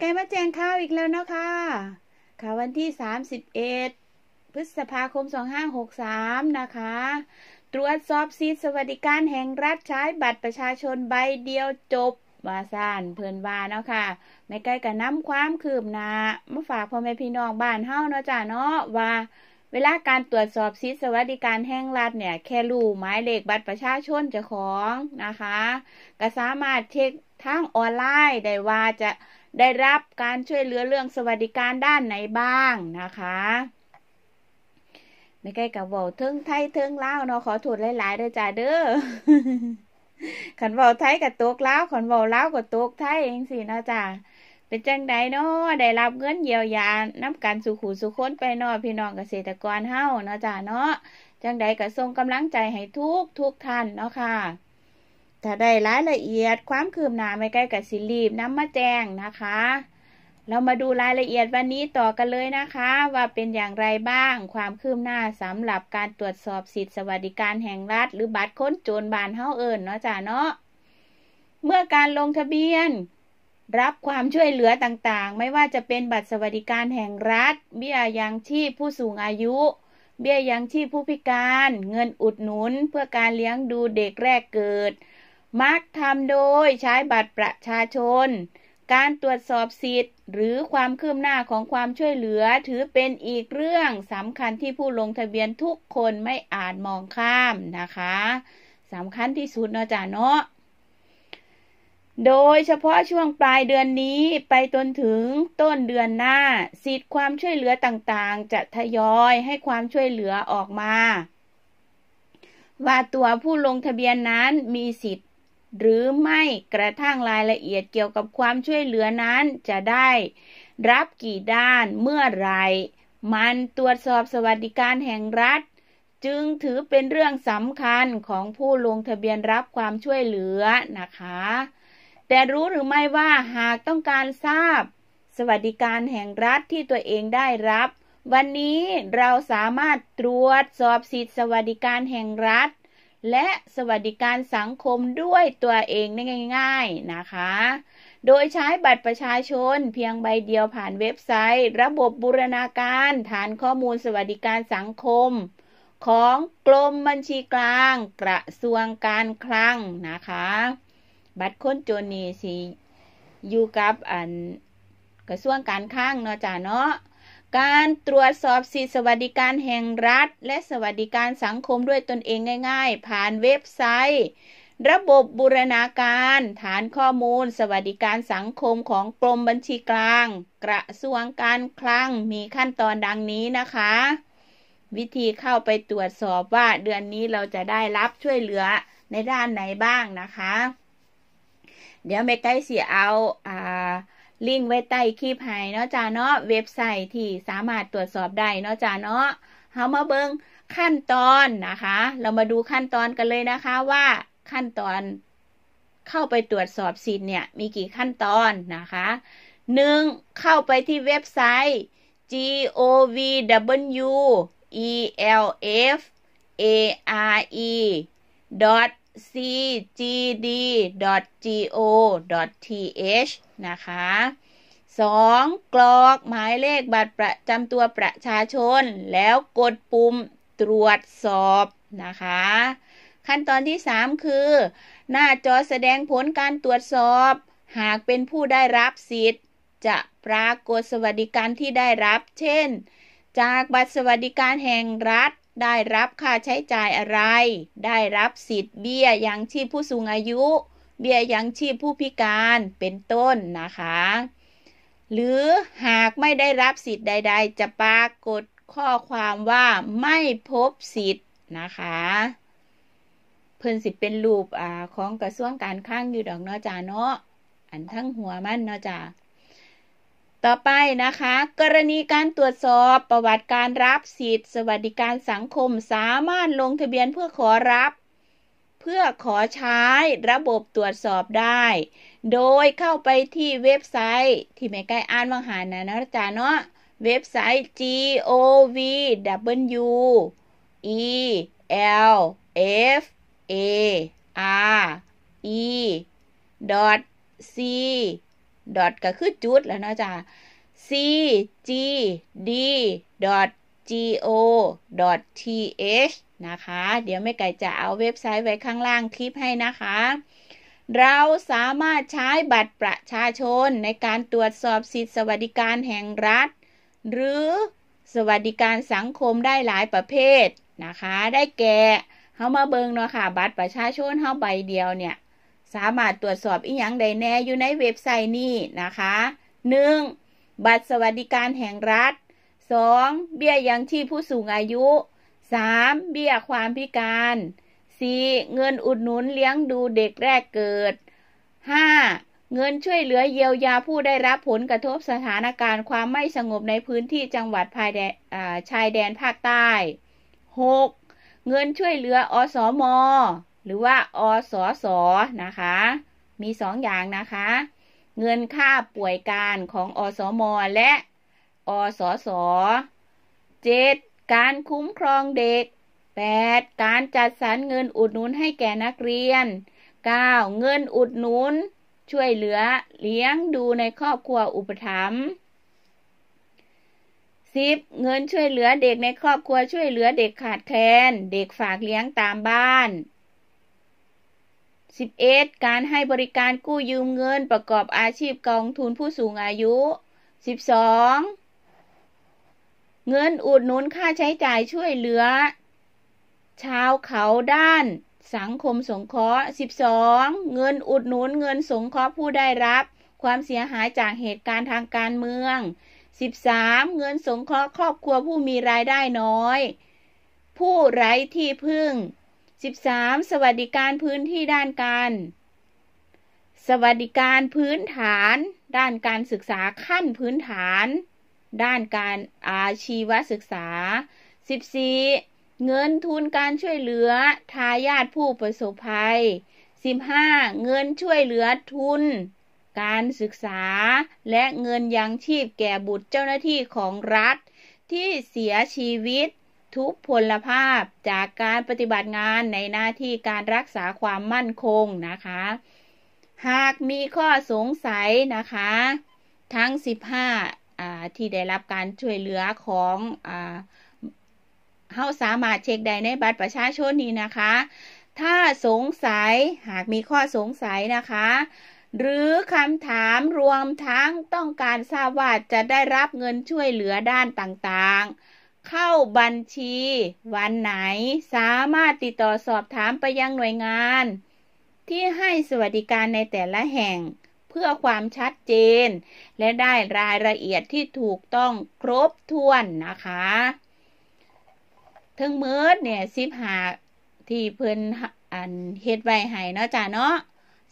ไกลมาแจ้งข่าวอีกแล้วเนาะค่ะ ค่ะวันที่สสามิบเอ็ดพฤษภาคมสองหห้ากสามนะคะ ตรวจสอบสิทธิสวัสดิการแห่งรัฐใช้บัตรประชาชนใบเดียวจบวาซานเพิ่นวาเนาะค่ะ ไม่ใกล้กับน้ำความคืบหนาามาฝากพ่อแม่พี่น้องบ้านเฮาเนาะจ้าเนาะว่า เวลาการตรวจสอบสิทธิสวัสดิการแห่งรัฐเนี่ย แค่รูหมายเลขบัตรประชาชนเจ้าของนะคะ ก็สามารถเช็คทางออนไลน์ได้ว่าจะได้รับการช่วยเหลือเรื่องสวัสดิการด้านไหนบ้างนะคะ ไม่ใกล้กับบ่าเทิงไทยเทิงลาวเนาะขอถูดหลายๆด้วยจ้าเด้อขันบ่าไทยกับตกลาวขันบ่าลาวกับตกไทยเองสินะจ้าเป็นจังไดเนาะได้รับเงินเยียวยาน้ำการสุขูสุขคนไปเนาะพี่น้องเกษตรกรเฮ้าเนาะจ้าเนาะจังไดกับทรงกำลังใจให้ทุกทุกท่านเนาะค่ะถ้าได้รายละเอียด ความคืบหน้าไม่ใกล้กับสิรีบน้ำมาแจ้งนะคะ เรามาดูรายละเอียดวันนี้ต่อกันเลยนะคะ ว่าเป็นอย่างไรบ้าง ความคืบหน้าสำหรับการตรวจสอบสิทธิสวัสดิการแห่งรัฐหรือบัตรค้นโจรบานเฮ้าเอิญเนาะจ้าเนาะ เมื่อการลงทะเบียน รับความช่วยเหลือต่างๆ ไม่ว่าจะเป็นบัตรสวัสดิการแห่งรัฐ เบี้ยยังชีพผู้สูงอายุ เบี้ยยังชีพผู้พิการ เงินอุดหนุน เพื่อการเลี้ยงดูเด็กแรกเกิดมักทำโดยใช้บัตรประชาชน การตรวจสอบสิทธิ์ หรือความคืบหน้าของความช่วยเหลือถือเป็นอีกเรื่องสำคัญที่ผู้ลงทะเบียนทุกคนไม่อาจมองข้ามนะคะ สำคัญที่สุดเนาะจ๊ะเนาะ โดยเฉพาะช่วงปลายเดือนนี้ไปจนถึงต้นเดือนหน้า สิทธิ์ความช่วยเหลือต่างๆ จะทยอยให้ความช่วยเหลือออกมา ว่าตัวผู้ลงทะเบียนนั้นมีสิทธิ์หรือไม่กระทั่งรายละเอียดเกี่ยวกับความช่วยเหลือนั้นจะได้รับกี่ด้านเมื่อไรมันตรวจสอบสวัสดิการแห่งรัฐ จึงถือเป็นเรื่องสำคัญของผู้ลงทะเบียนรับความช่วยเหลือนะคะ แต่รู้หรือไม่ว่าหากต้องการทราบ สวัสดิการแห่งรัฐที่ตัวเองได้รับ วันนี้เราสามารถตรวจสอบสิทธิสวัสดิการแห่งรัฐและสวัสดิการสังคมด้วยตัวเองได้ง่าย ๆนะคะ โดยใช้บัตรประชาชนเพียงใบเดียวผ่านเว็บไซต์ ระบบบูรณาการ ฐานข้อมูลสวัสดิการสังคม ของ กรมบัญชีกลาง กระทรวงการคลังนะคะ บัตรคนจน นี่ สิอยู่กับ อัน กระทรวงการคลังเนาะจ้าเนาะการตรวจสอบสิทธิสวัสดิการแห่งรัฐ และสวัสดิการสังคมด้วยตนเองง่าย ๆผ่านเว็บไซต์ ระบบบูรณาการ ฐานข้อมูล สวัสดิการสังคมของกรมบัญชีกลาง กระทรวงการคลังมีขั้นตอนดังนี้นะคะ วิธีเข้าไปตรวจสอบว่าเดือนนี้เราจะได้รับช่วยเหลือในด้านไหนบ้างนะคะ เดี๋ยวไม่ไกเสียเอาอ่าลิงก์ไว้ ใต้คลิปให้เนาะจ้าเนาะเว็บไซต์ที่สามารถตรวจสอบได้เนาะจ้าเนาะเฮามาเบิงขั้นตอน นะคะ เรามาดูขั้นตอนกันเลย นะคะ ว่าขั้นตอนเข้าไปตรวจสอบสิทธิ์เนี่ยมีกี่ขั้นตอน นะคะหนึ่งเข้าไปที่เว็บไซต์ govwelf are cgd.go.th นะคะ 2. กรอก หมายเลขบัตรประจำตัวประชาชน แล้วกดปุ่มตรวจสอบ นะคะ ขั้นตอนที่ 3 คือ หน้าจอแสดงผลการตรวจสอบ หากเป็นผู้ได้รับสิทธิ์ จะปรากฏสวัสดิการที่ได้รับ เช่น จากบัตรสวัสดิการแห่งรัฐได้รับค่าใช้จ่ายอะไร ได้รับสิทธิ์เบี้ยยังชีพผู้สูงอายุ เบี้ยยังชีพผู้พิการ เป็นต้นนะคะ หรือหากไม่ได้รับสิทธิ์ใด ๆ จะปรากฏข้อความว่าไม่พบสิทธิ์นะคะ เพิ่นสิเป็นรูปอ่าของกระทรวงการคลังอยู่ดอกเนาะจ้าเนาะ อันทั้งหัวมันเนาะจ้าต่อไปนะคะ กรณีการตรวจสอบประวัติการรับสิทธิสวัสดิการสังคมสามารถลงทะเบียนเพื่อขอรับ เพื่อขอใช้ระบบตรวจสอบได้ โดยเข้าไปที่เว็บไซต์ที่ไม่ใกล้อ่านวังหานะนะจ๊ะเนาะเว็บไซต์ govw e l f a r e c ดอทก็คือจุดแล้วนะจ๊ะ c g d go.th นะคะ เดี๋ยวไม่ไก่จะเอาเว็บไซต์ไว้ข้างล่างคลิปให้นะคะ เราสามารถใช้บัตรประชาชนในการตรวจสอบสิทธิสวัสดิการแห่งรัฐ หรือสวัสดิการสังคมได้หลายประเภทนะคะ ได้แก่เข้ามาเบิงเนาะคะ่ะ บัตรประชาชนเข้าใบเดียวเนี่ยสามารถตรวจสอบอีหยังใดแน่อยู่ในเว็บไซต์นี้นะคะ 1. บัตรสวัสดิการแห่งรัฐ 2. เบี้ยยังชีพผู้สูงอายุ 3. เบี้ยความพิการ 4. เงินอุดหนุนเลี้ยงดูเด็กแรกเกิด 5. เงินช่วยเหลือเยียวยาผู้ได้รับผลกระทบสถานการณ์ความไม่สงบในพื้นที่จังหวัดภายแดชายแดนภาคใต้ 6. เงินช่วยเหลืออสอมหรือว่าอสสนะคะ มีสองอย่างนะคะ เงินค่าป่วยการของอสมและอสสเจ็ดการคุ้มครองเด็กแปดการจัดสรรเงินอุดหนุนให้แก่นักเรียนเก้าเงินอุดหนุนช่วยเหลือเลี้ยงดูในครอบครัวอุปถัมภ์สิบเงินช่วยเหลือเด็กในครอบครัวช่วยเหลือเด็กขาดแคลน เด็กฝากเลี้ยงตามบ้าน 11. การให้บริการกู้ยืมเงินประกอบอาชีพกองทุนผู้สูงอายุ 12. เงินอุดหนุนค่าใช้จ่ายช่วยเหลือ ชาวเขาด้าน สังคมสงเคราะห์ 12. เงินอุดหนุนเงินสงเคราะห์ผู้ได้รับความเสียหายจากเหตุการณ์ทางการเมือง 13. เงินสงเคราะห์ครอบครัวผู้มีรายได้น้อย ผู้ไร้ที่พึ่ง 13. สวัสดิการพื้นที่ด้านการสวัสดิการพื้นฐาน ด้านการศึกษาขั้นพื้นฐาน ด้านการอาชีวศึกษา 14. เงินทุนการช่วยเหลือทายาทผู้ประสบภัย 15. เงินช่วยเหลือทุน การศึกษาและเงินยังชีพแก่บุตรเจ้าหน้าที่ของรัฐที่เสียชีวิตทุพพลภาพจากการปฏิบัติงานในหน้าที่การรักษาความมั่นคงนะคะ หากมีข้อสงสัยนะคะทั้ง 15 อ่าที่ได้รับการช่วยเหลือของ อ่าเฮาสามารถเช็คได้ในบัตรประชาชนนี้นะคะ ถ้าสงสัยหากมีข้อสงสัยนะคะ หรือคำถามรวมทั้งต้องการทราบว่าจะได้รับเงินช่วยเหลือด้านต่างๆเข้าบัญชีวันไหนสามารถติดต่อสอบถามไปยังหน่วยงาน ที่ให้สวัสดิการในแต่ละแห่งเพื่อความชัดเจน และได้รายละเอียดที่ถูกต้องครบถ้วนนะคะทั้งเม่อเนี่ยสิบหาที่เพิ่นอันเฮ็ดไว้ให้เนาะจ้าเนาะ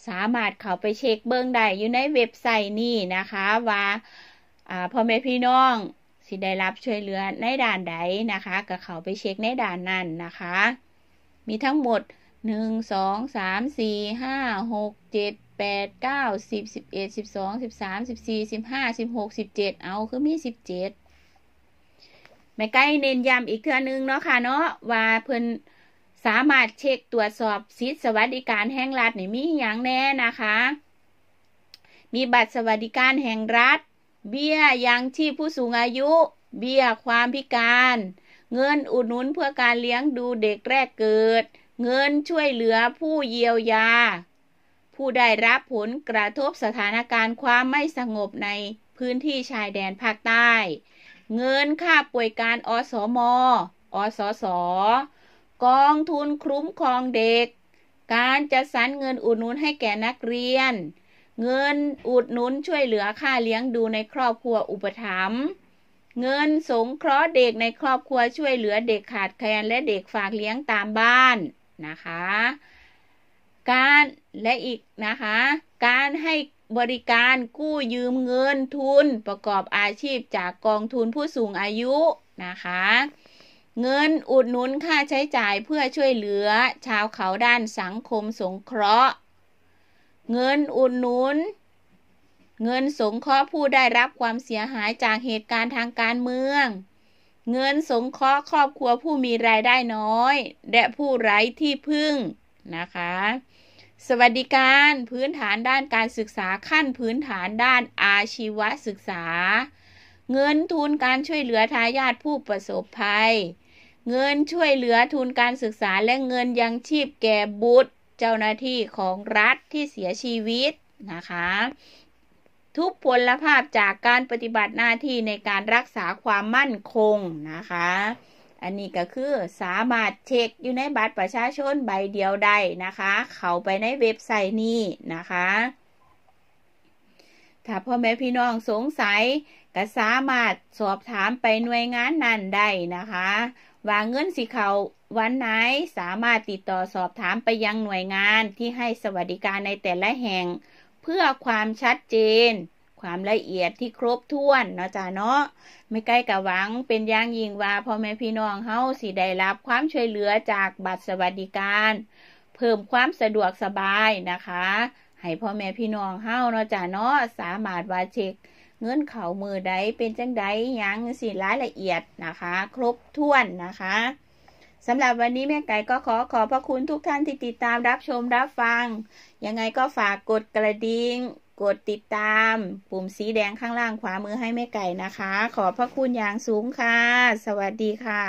สามารถเข้าไปเช็คเบิ้งได้อยู่ในเว็บไซต์นี่นะคะว่าพ่อแม่พี่น้องที่ได้รับช่วยเหลือในด่านใด นะคะก็เขาไปเช็คในด่านนั้นนะคะ มีทั้งหมด 1 2 3 4 5 6 7 8 9 10 11 12 13 14 15 16 17 เอาคือมี 17ไม่ใกล้เน้นย้ำอีกเทื่อนึงเนาะค่ะเนาะว่าเพิ่นสามารถเช็คตรวจสอบสิทธิสวัสดิการแห่งรัฐนี่มีอย่างแน่นะคะ มีบัตรสวัสดิการแห่งรัฐเบี้ยยังชีพผู้สูงอายุ เบี้ยความพิการ เงินอุดหนุนเพื่อการเลี้ยงดูเด็กแรกเกิด เงินช่วยเหลือผู้เยียวยาผู้ได้รับผลกระทบสถานการณ์ความไม่สงบในพื้นที่ชายแดนภาคใต้ เงินค่าป่วยการอสมอสส กองทุนคุ้มครองเด็ก การจัดสรรเงินอุดหนุนให้แก่นักเรียนเงินอุดหนุนช่วยเหลือค่าเลี้ยงดูในครอบครัวอุปถัมภ์เงินสงเคราะห์เด็กในครอบครัวช่วยเหลือเด็กขาดแคลนและเด็กฝากเลี้ยงตามบ้านนะคะการและอีกนะคะ การให้บริการกู้ยืมเงินทุนประกอบอาชีพจากกองทุนผู้สูงอายุนะคะเงินอุดหนุนค่าใช้จ่ายเพื่อช่วยเหลือชาวเขาด้านสังคมสงเคราะห์เงินอุดหนุน เงินสงเคราะห์ผู้ได้รับความเสียหายจากเหตุการณ์ทางการเมือง เงินสงเคราะห์ครอบครัวผู้มีรายได้น้อย และผู้ไร้ที่พึ่งนะคะ สวัสดิการพื้นฐานด้านการศึกษาขั้นพื้นฐานด้านอาชีวศึกษา เงิน ทุนการช่วยเหลือ ทายาทผู้ประสบภัย เงินช่วยเหลือทุนการศึกษาและเงินยังชีพแก่บุตรเจ้าหน้าที่ของรัฐที่เสียชีวิตนะคะ ทุกพลภาพจากการปฏิบัติหน้าที่ในการรักษาความมั่นคงนะคะ อันนี้ก็คือสามารถเช็คอยู่ในบัตรประชาชนใบเดียวได้นะคะ เข้าไปในเว็บไซต์นี้นะคะ ถ้าพ่อแม่พี่น้องสงสัยก็สามารถสอบถามไปหน่วยงานนั้นได้นะคะว่าเงินสิเขาวันไหนสามารถติดต่อสอบถามไปยังหน่วยงานที่ให้สวัสดิการในแต่ละแห่ง เพื่อความชัดเจนความละเอียดที่ครบถ้วน เนาะจ้าเนาะไม่ใกล้กับหวังเป็นย่างยิงว่าพ่อแม่พี่น้องเฮาสิได้รับความช่วยเหลือจากบัตรสวัสดิการ เพิ่มความสะดวกสบายนะคะ ให้พ่อแม่พี่น้องเฮาเนาะจ้าเนาะสามารถว่าเช็คเงินเข่ามือใดเป็นจังใดยังสิรายละเอียดนะคะ ครบถ้วนนะคะสำหรับวันนี้แม่ไก่ก็ขอขอบพระคุณทุกท่านที่ติดตามรับชมรับฟัง ยังไงก็ฝากกดกระดิ่งกดติดตาม ปุ่มสีแดงข้างล่างขวามือให้แม่ไก่นะคะ ขอบพระคุณอย่างสูงค่ะ สวัสดีค่ะ